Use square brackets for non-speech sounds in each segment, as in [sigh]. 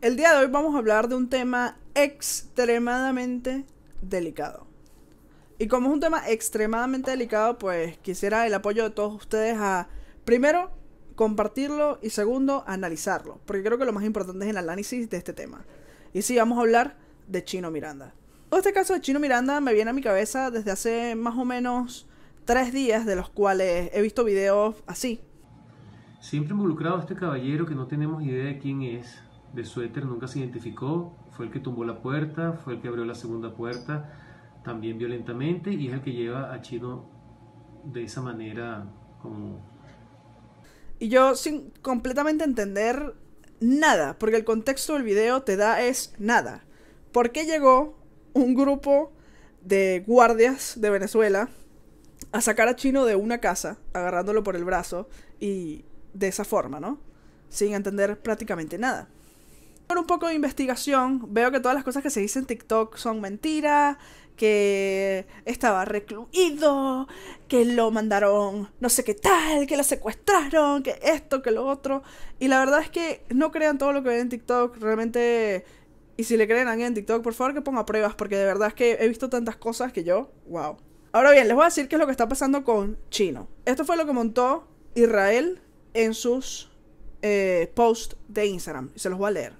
El día de hoy vamos a hablar de un tema extremadamente delicado. Y como es un tema extremadamente delicado, pues quisiera el apoyo de todos ustedes a, primero, compartirlo y segundo, analizarlo. Porque creo que lo más importante es el análisis de este tema. Y sí, vamos a hablar de Chino Miranda. Todo este caso de Chino Miranda me viene a mi cabeza desde hace más o menos tres días, de los cuales he visto videos así. Siempre involucrado este caballero que no tenemos idea de quién es suéter nunca se identificó, fue el que tumbó la puerta, fue el que abrió la segunda puerta también violentamente y es el que lleva a Chino de esa manera como... Y yo sin completamente entender nada, porque el contexto del video te da es nada. ¿Por qué llegó un grupo de guardias de Venezuela a sacar a Chino de una casa, agarrándolo por el brazo y de esa forma, ¿no? Sin entender prácticamente nada. Con un poco de investigación, veo que todas las cosas que se dicen en TikTok son mentiras, que estaba recluido, que lo mandaron no sé qué tal, que lo secuestraron, que esto, que lo otro. Y la verdad es que no crean todo lo que ven en TikTok, realmente... Y si le creen a alguien en TikTok, por favor que ponga pruebas, porque de verdad es que he visto tantas cosas que yo, wow. Ahora bien, les voy a decir qué es lo que está pasando con Chino. Esto fue lo que montó Israel en sus eh, posts de Instagram. Y se los voy a leer.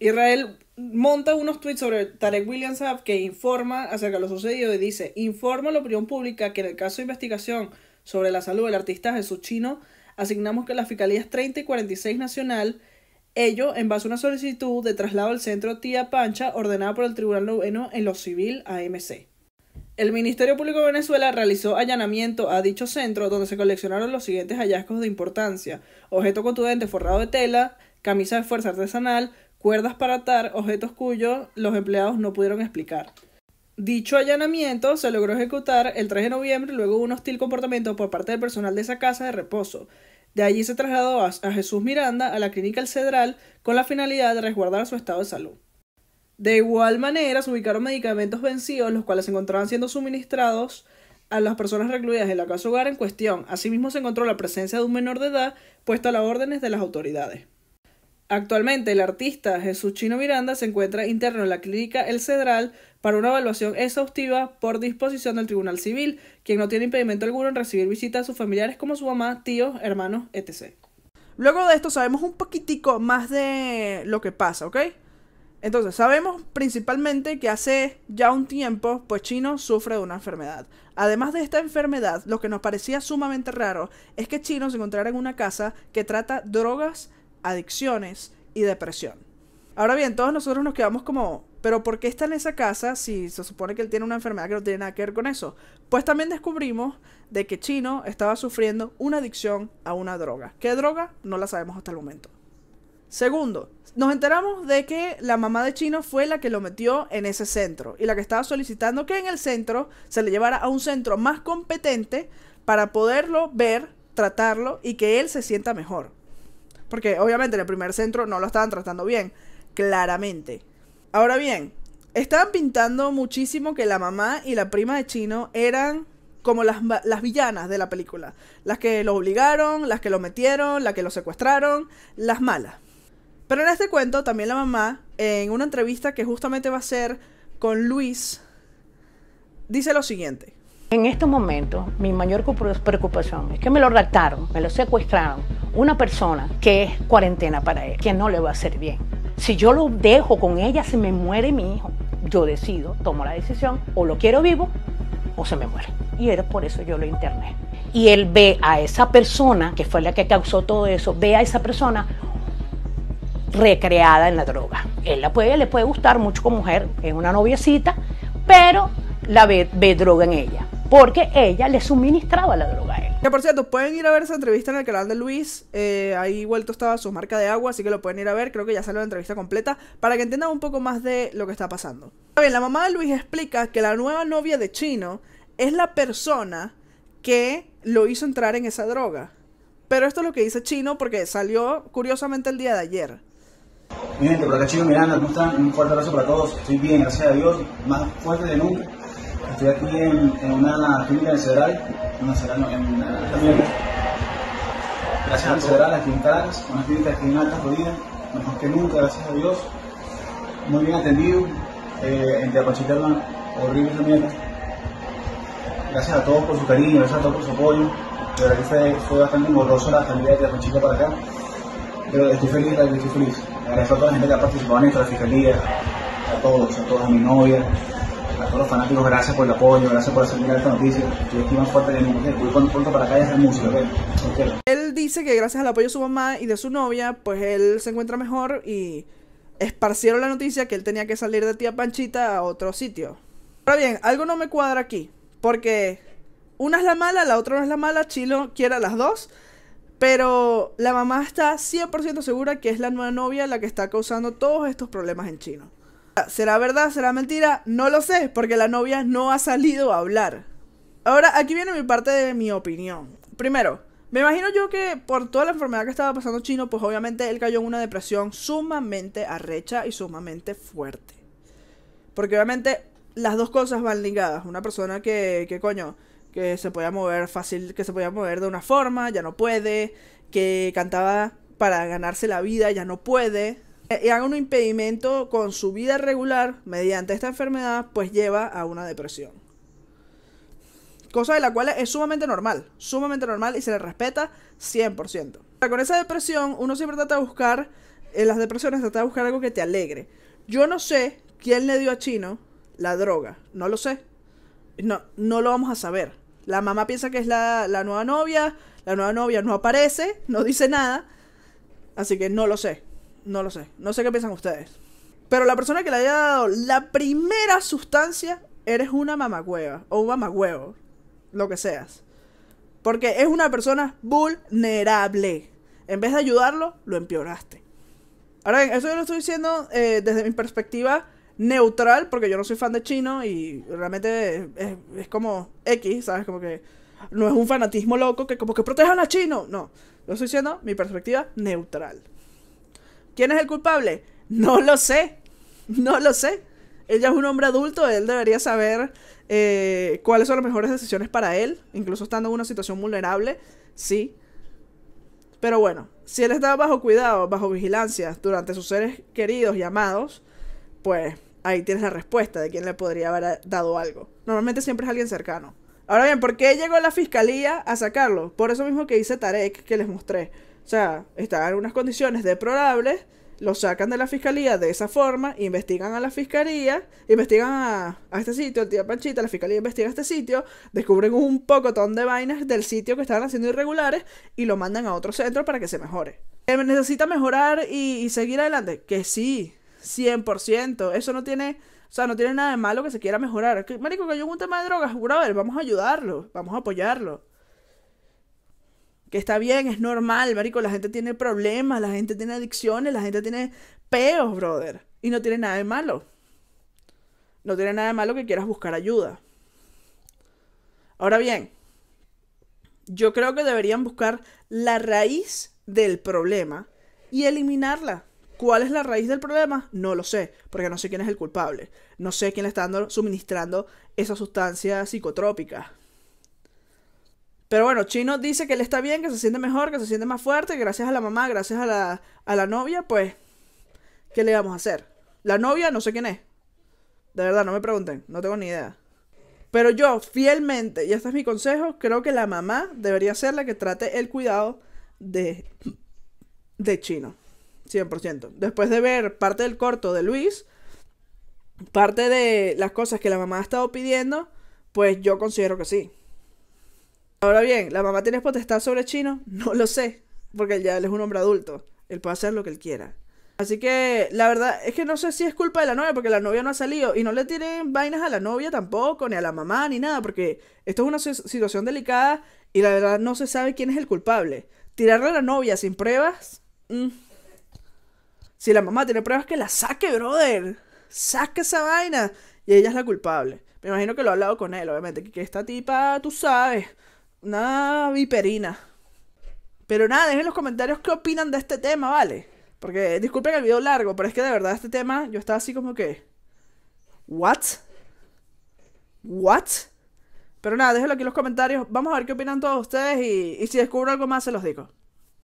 Israel monta unos tweets sobre Tarek Williams que informa acerca de lo sucedido y dice, informa a la opinión pública que en el caso de investigación sobre la salud del artista Jesús Chino, asignamos que las Fiscalías 30 y 46 Nacional, ello en base a una solicitud de traslado al centro Tía Pancha ordenada por el Tribunal Noveno en lo civil AMC. El Ministerio Público de Venezuela realizó allanamiento a dicho centro donde se coleccionaron los siguientes hallazgos de importancia. Objeto contundente forrado de tela, camisa de fuerza artesanal, cuerdas para atar, objetos cuyos los empleados no pudieron explicar. Dicho allanamiento se logró ejecutar el 3 de noviembre luego de un hostil comportamiento por parte del personal de esa casa de reposo. De allí se trasladó a, Jesús Miranda a la clínica El Cedral con la finalidad de resguardar su estado de salud. De igual manera se ubicaron medicamentos vencidos los cuales se encontraban siendo suministrados a las personas recluidas en la casa hogar en cuestión. Asimismo se encontró la presencia de un menor de edad puesto a las órdenes de las autoridades. Actualmente, el artista Jesús Chino Miranda se encuentra interno en la clínica El Cedral para una evaluación exhaustiva por disposición del Tribunal Civil, quien no tiene impedimento alguno en recibir visitas a sus familiares como su mamá, tíos, hermanos, etc. Luego de esto sabemos un poquitico más de lo que pasa, ¿ok? Entonces, sabemos principalmente que hace ya un tiempo, pues Chino sufre de una enfermedad. Además de esta enfermedad, lo que nos parecía sumamente raro es que Chino se encontrara en una casa que trata drogas adicciones y depresión. Ahora bien, todos nosotros nos quedamos como, pero ¿por qué está en esa casa si se supone que él tiene una enfermedad que no tiene nada que ver con eso? Pues también descubrimos de que Chino estaba sufriendo una adicción a una droga. ¿Qué droga? No la sabemos hasta el momento. Segundo, nos enteramos de que la mamá de Chino fue la que lo metió en ese centro y la que estaba solicitando que en el centro se le llevara a un centro más competente para poderlo ver, tratarlo y que él se sienta mejor. Porque obviamente en el primer centro no lo estaban tratando bien, claramente. Ahora bien, estaban pintando muchísimo que la mamá y la prima de Chino eran como las, villanas de la película. Las que lo obligaron, las que lo metieron, las que lo secuestraron, las malas. Pero en este cuento también la mamá, en una entrevista que justamente va a ser con Luis, dice lo siguiente. En estos momentos, mi mayor preocupación es que me lo raptaron, me lo secuestraron. Una persona que es cuarentena para él, que no le va a hacer bien. Si yo lo dejo con ella, se me muere mi hijo. Yo decido, tomo la decisión, o lo quiero vivo o se me muere. Y era por eso yo lo interné. Y él ve a esa persona, que fue la que causó todo eso, ve a esa persona recreada en la droga. Él puede, le puede gustar mucho como mujer, es una noviecita, pero la ve droga en ella porque ella le suministraba la droga a él. Que por cierto, pueden ir a ver esa entrevista en el canal de Luis, eh, ahí vuelto estaba su marca de agua, así que lo pueden ir a ver, creo que ya salió la entrevista completa, para que entiendan un poco más de lo que está pasando. ver la mamá de Luis explica que la nueva novia de Chino es la persona que lo hizo entrar en esa droga. Pero esto es lo que dice Chino porque salió curiosamente el día de ayer. Miren, por acá Chino Miranda, ¿cómo están? Un fuerte abrazo para todos, estoy bien, gracias a Dios, más fuerte de nunca Estoy aquí en, una clínica de Cedral, una Cedral, no, en la Gracias a Cedral, las en una clínica aquí en Alta Florida, mejor que nunca, gracias a Dios. Muy bien atendido, eh, en una horrible mierda. Gracias a todos por su cariño, gracias a todos por su apoyo. De verdad que fue, bastante engorroso la salida de Teapachitlán para acá. Pero estoy feliz, estoy feliz. Agradezco a toda la gente que ha participado en esto, a la fiscalía, a todos, a todas, mi novia, a todos fanáticos, gracias por el apoyo, gracias por esta noticia. fuerte Voy para hacer música, Él dice que gracias al apoyo de su mamá y de su novia, pues él se encuentra mejor y esparcieron la noticia que él tenía que salir de tía Panchita a otro sitio. Ahora bien, algo no me cuadra aquí, porque una es la mala, la otra no es la mala, Chilo quiere a las dos, pero la mamá está 100% segura que es la nueva novia la que está causando todos estos problemas en Chino. Ah, ¿Será verdad? ¿Será mentira? No lo sé, porque la novia no ha salido a hablar. Ahora, aquí viene mi parte de mi opinión. Primero, me imagino yo que por toda la enfermedad que estaba pasando Chino, pues obviamente él cayó en una depresión sumamente arrecha y sumamente fuerte. Porque obviamente las dos cosas van ligadas. Una persona que, que coño, que se podía mover fácil, que se podía mover de una forma, ya no puede, que cantaba para ganarse la vida, ya no puede, eh, y haga un impedimento con su vida regular mediante esta enfermedad, pues lleva a una depresión. Cosa de la cual es sumamente normal, sumamente normal y se le respeta 100%. Con esa depresión, uno siempre trata de buscar, en las depresiones trata de buscar algo que te alegre. Yo no sé quién le dio a Chino la droga, no lo sé. No, no lo vamos a saber. La mamá piensa que es la nueva novia, la nueva novia no aparece, no dice nada, así que no lo sé. No lo sé. No sé qué piensan ustedes. Pero la persona que le haya dado la primera sustancia, eres una mamacueva o un mamacuevo. Lo que seas. Porque es una persona vulnerable. En vez de ayudarlo, lo empeoraste. Ahora bien, eso yo lo estoy diciendo eh, desde mi perspectiva neutral, porque yo no soy fan de chino y realmente es, como X, ¿sabes? Como que no es un fanatismo loco que como que protejan a chino. No, lo estoy diciendo mi perspectiva neutral. ¿Quién es el culpable? No lo sé. No lo sé. Ella es un hombre adulto, él debería saber eh, cuáles son las mejores decisiones para él, incluso estando en una situación vulnerable, sí. Pero bueno, si él estaba bajo cuidado, bajo vigilancia durante sus seres queridos y amados, pues ahí tienes la respuesta de quién le podría haber dado algo. Normalmente siempre es alguien cercano. Ahora bien, ¿por qué llegó la fiscalía a sacarlo? Por eso mismo que hice Tarek, que les mostré. O sea, están en unas condiciones deplorables, lo sacan de la fiscalía de esa forma, investigan a la fiscalía, investigan a, este sitio, el tío Panchita, la fiscalía investiga este sitio, descubren un pocotón de vainas del sitio que estaban haciendo irregulares y lo mandan a otro centro para que se mejore. Eh, ¿Necesita mejorar y, seguir adelante? Que sí, 100%. Eso no tiene... O sea, no tiene nada de malo que se quiera mejorar. marico, que hay un tema de drogas. ver, vamos a ayudarlo. Vamos a apoyarlo que está bien, es normal, marico, la gente tiene problemas, la gente tiene adicciones, la gente tiene peos, brother, y no tiene nada de malo. No tiene nada de malo que quieras buscar ayuda. Ahora bien, yo creo que deberían buscar la raíz del problema y eliminarla. ¿Cuál es la raíz del problema? No lo sé, porque no sé quién es el culpable. No sé quién le está suministrando esa sustancia psicotrópica. Pero bueno, Chino dice que él está bien, que se siente mejor, que se siente más fuerte, gracias a la mamá, gracias a la, a la novia, pues, ¿qué le vamos a hacer? La novia, no sé quién es. De verdad, no me pregunten, no tengo ni idea. Pero yo, fielmente, y este es mi consejo, creo que la mamá debería ser la que trate el cuidado de, de Chino. 100%. Después de ver parte del corto de Luis, parte de las cosas que la mamá ha estado pidiendo, pues yo considero que sí. Ahora bien, ¿la mamá tiene potestad sobre Chino? [laughs] No lo sé, porque ya él es un hombre adulto. Él puede hacer lo que él quiera. Así que la verdad es que no sé si es culpa de la novia, porque la novia no ha salido y no le tienen vainas a la novia tampoco, ni a la mamá, ni nada, porque esto es una situación delicada y la verdad no se sabe quién es el culpable. Tirarle a la novia sin pruebas. Mm. Si la mamá tiene pruebas, que la saque, brother. Saque esa vaina. Y ella es la culpable. Me imagino que lo ha hablado con él, obviamente. Que esta tipa, tú sabes una viperina. Pero nada, dejen en los comentarios qué opinan de este tema, ¿vale? Porque disculpen el video largo, pero es que de verdad este tema yo estaba así como que... ¿What? ¿What? Pero nada, déjenlo aquí en los comentarios. Vamos a ver qué opinan todos ustedes y si descubro algo más se los digo.